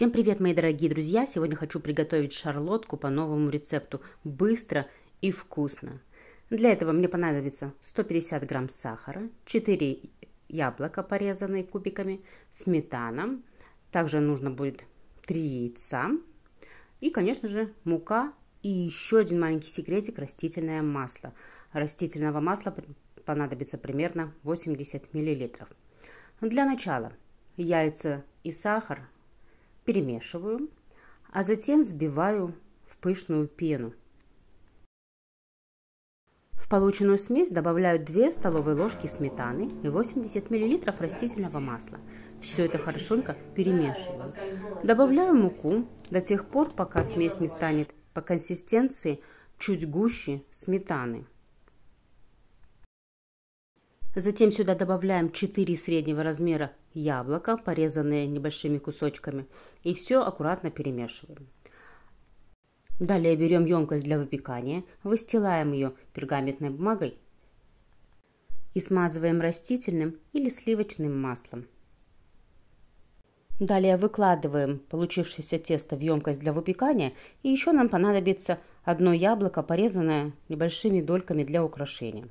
Всем привет, мои дорогие друзья! Сегодня хочу приготовить шарлотку по новому рецепту быстро и вкусно. Для этого мне понадобится 150 грамм сахара, 4 яблока, порезанные кубиками, сметана, также нужно будет 3 яйца и, конечно же, мука и еще один маленький секретик – растительное масло. Растительного масла понадобится примерно 80 миллилитров. Для начала яйца и сахар – перемешиваю, а затем взбиваю в пышную пену. В полученную смесь добавляю 2 столовые ложки сметаны и 80 мл растительного масла. Все это хорошенько перемешиваю. Добавляю муку до тех пор, пока смесь не станет по консистенции чуть гуще сметаны. Затем сюда добавляем 4 среднего размера яблока, порезанные небольшими кусочками. И все аккуратно перемешиваем. Далее берем емкость для выпекания, выстилаем ее пергаментной бумагой и смазываем растительным или сливочным маслом. Далее выкладываем получившееся тесто в емкость для выпекания и еще нам понадобится одно яблоко, порезанное небольшими дольками для украшения.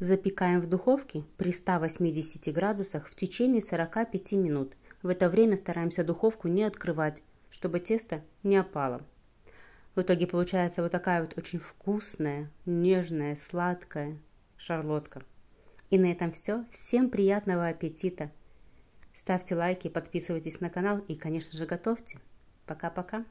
Запекаем в духовке при 180 градусах в течение 45 минут. В это время стараемся духовку не открывать, чтобы тесто не опало. В итоге получается вот такая вот очень вкусная, нежная, сладкая шарлотка. И на этом все. Всем приятного аппетита! Ставьте лайки, подписывайтесь на канал и, конечно же, готовьте. Пока-пока!